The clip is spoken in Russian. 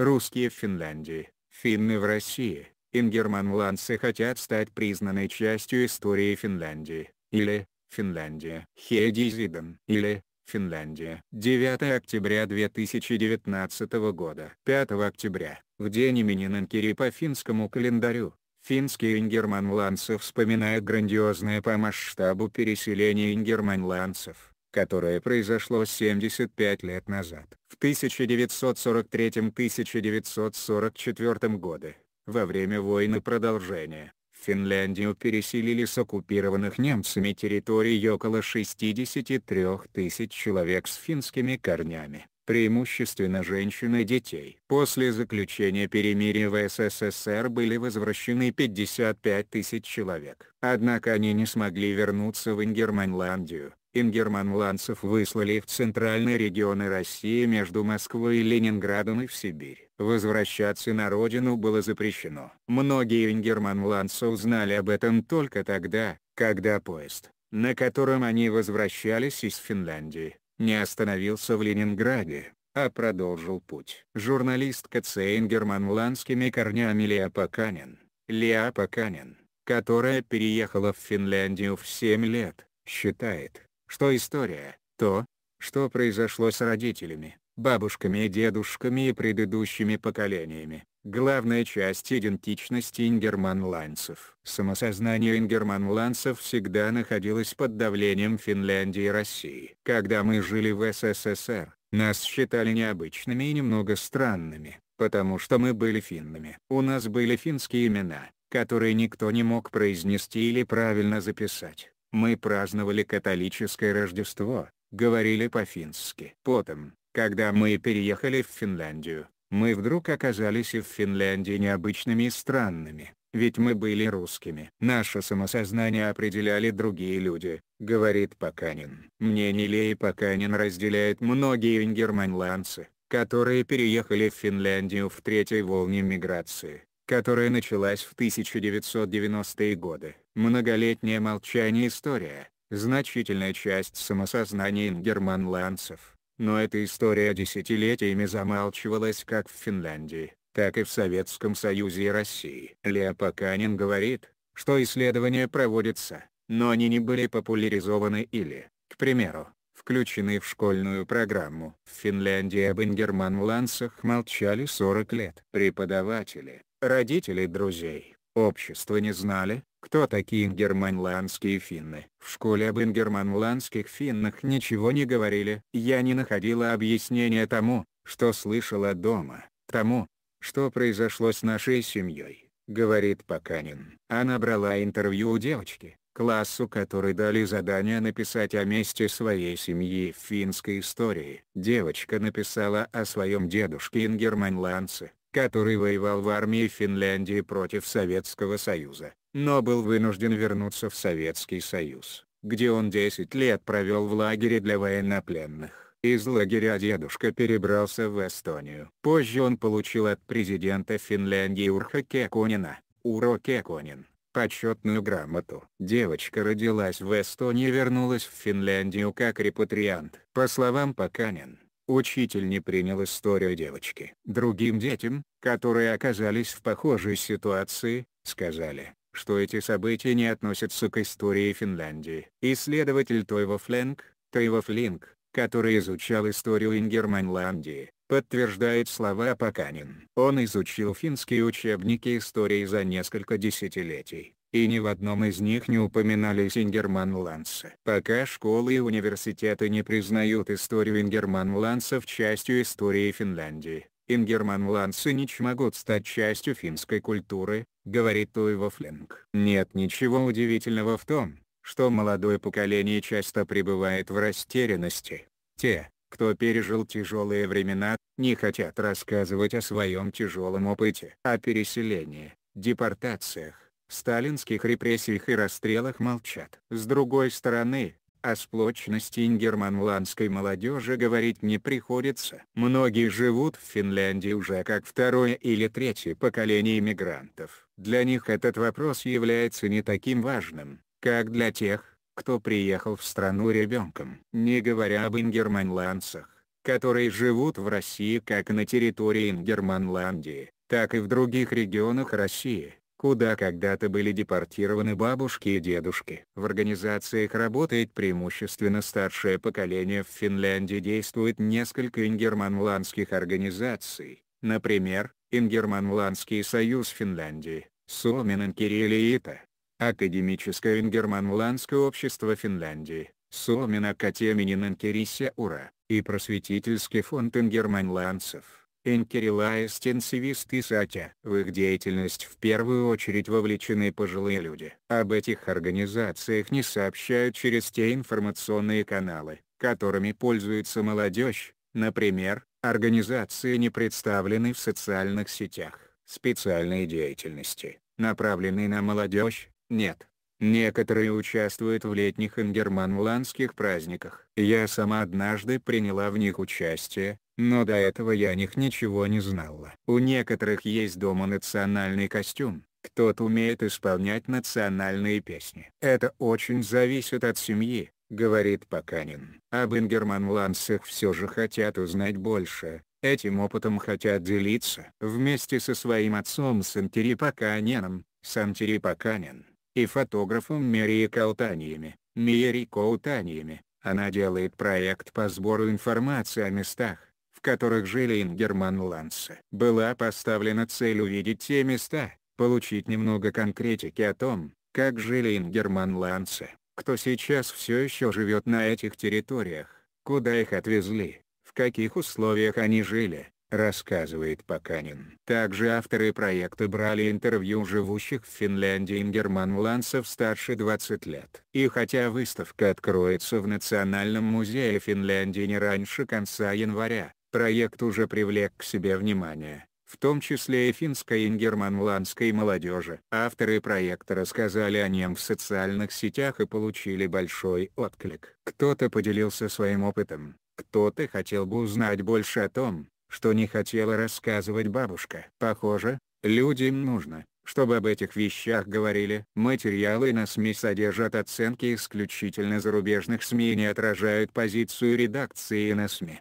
Русские в Финляндии, финны в России, ингерманландцы хотят стать признанной частью истории Финляндии, или Финляндия. Хеди Зиден. или Финляндия. 9 октября 2019 года. 5 октября, в день имени Нанкири по финскому календарю, финские ингерманландцы вспоминают грандиозное по масштабу переселение ингерманландцев которое произошло 75 лет назад. В 1943-1944 годы, во время войны продолжения, в Финляндию переселили с оккупированных немцами территорий около 63 тысяч человек с финскими корнями преимущественно женщин и детей. После заключения перемирия в СССР были возвращены 55 тысяч человек. Однако они не смогли вернуться в Ингерманландию, Ингерман Ланцев выслали в центральные регионы России между Москвой и Ленинградом и в Сибирь. Возвращаться на родину было запрещено. Многие Ингерман Ланцев знали об этом только тогда, когда поезд, на котором они возвращались из Финляндии, не остановился в Ленинграде а продолжил путь. Журналистка Цейнгерман ланскими корнями Леа Паканин, Леа Паканин, которая переехала в Финляндию в 7 лет, считает, что история — то, что произошло с родителями, бабушками и дедушками и предыдущими поколениями. Главная часть идентичности ингерманландцев. Самосознание ингерманландцев всегда находилось под давлением Финляндии и России. Когда мы жили в СССР, нас считали необычными и немного странными, потому что мы были финнами. У нас были финские имена, которые никто не мог произнести или правильно записать. Мы праздновали католическое Рождество, говорили по-фински. Потом, когда мы переехали в Финляндию, мы вдруг оказались и в Финляндии необычными и странными, ведь мы были русскими. Наше самосознание определяли другие люди, говорит Паканин. Мнение Леи Паканин разделяет многие ингерманландцы, которые переехали в Финляндию в третьей волне миграции которая началась в 1990-е годы. Многолетнее молчание история, значительная часть самосознания ингерманландцев. Но эта история десятилетиями замалчивалась как в Финляндии, так и в Советском Союзе и России. Лео Паканин говорит, что исследования проводятся, но они не были популяризованы или, к примеру, включены в школьную программу. В Финляндии об ингерманландцах молчали 40 лет. Преподаватели, Родителей, друзей, общество не знали, кто такие ингерманландские финны. В школе об ингерманландских финнах ничего не говорили. Я не находила объяснения тому, что слышала дома, тому, что произошло с нашей семьей, говорит Паканин. Она брала интервью у девочки, классу которой дали задание написать о месте своей семьи в финской истории. Девочка написала о своем дедушке ингерманландце, который воевал в армии Финляндии против Советского Союза, но был вынужден вернуться в Советский Союз, где он 10 лет провел в лагере для военнопленных. Из лагеря дедушка перебрался в Эстонию. Позже он получил от президента Финляндии Урха Кеконина, Уро Кеконин, почетную грамоту. Девочка родилась в Эстонии и вернулась в Финляндию как репатриант. По словам Паканин, Учитель не принял историю девочки. Другим детям, которые оказались в похожей ситуации, сказали, что эти события не относятся к истории Финляндии. Исследователь Тойво Фленк, Тойво Флинк, который изучал историю Ингерманландии, подтверждает слова Паканин. Он изучил финские учебники истории за несколько десятилетий и ни в одном из них не упоминались ингерманландцы. Пока школы и университеты не признают историю ингерманландцев частью истории Финляндии, ингерманландцы не могут стать частью финской культуры, говорит Туева Флинг. Нет ничего удивительного в том, что молодое поколение часто пребывает в растерянности. Те, кто пережил тяжелые времена, не хотят рассказывать о своем тяжелом опыте, о переселении, депортациях, в сталинских репрессиях и расстрелах молчат. С другой стороны, о сплочности ингерманландской молодежи говорить не приходится. Многие живут в Финляндии уже как второе или третье поколение иммигрантов. Для них этот вопрос является не таким важным, как для тех, кто приехал в страну ребенком. Не говоря об ингерманландцах, которые живут в России как на территории Ингерманландии, так и в других регионах России куда когда-то были депортированы бабушки и дедушки. В организациях работает преимущественно старшее поколение. В Финляндии действует несколько ингерманландских организаций, например, Ингерманландский союз Финляндии, Суоминен Кириллиита, Академическое ингерманландское общество Финляндии, Суомин Академинин Кирися Ура, и Просветительский фонд ингерманландцев инкерилаистенсивист и сатя. В их деятельность в первую очередь вовлечены пожилые люди. Об этих организациях не сообщают через те информационные каналы, которыми пользуется молодежь, например, организации не представлены в социальных сетях. Специальной деятельности, направленной на молодежь, нет. Некоторые участвуют в летних ингерманландских праздниках. Я сама однажды приняла в них участие, но до этого я о них ничего не знала. У некоторых есть дома национальный костюм, кто-то умеет исполнять национальные песни. Это очень зависит от семьи, говорит Паканин. Об ингерманландцах все же хотят узнать больше, этим опытом хотят делиться. Вместе со своим отцом Сантери Паканином, Сантери Паканин, и фотографом Мерии Каутаниями, Миери Каутаниями, она делает проект по сбору информации о местах, в которых жили Ингерман Ланса. Была поставлена цель увидеть те места, получить немного конкретики о том, как жили Ингерман Ланса, кто сейчас все еще живет на этих территориях, куда их отвезли, в каких условиях они жили, рассказывает Паканин. Также авторы проекта брали интервью живущих в Финляндии ингерманландцев старше 20 лет. И хотя выставка откроется в Национальном музее Финляндии не раньше конца января, Проект уже привлек к себе внимание, в том числе и финской и германландской молодежи. Авторы проекта рассказали о нем в социальных сетях и получили большой отклик. Кто-то поделился своим опытом, кто-то хотел бы узнать больше о том, что не хотела рассказывать бабушка. Похоже, людям нужно, чтобы об этих вещах говорили. Материалы на СМИ содержат оценки исключительно зарубежных СМИ и не отражают позицию редакции на СМИ.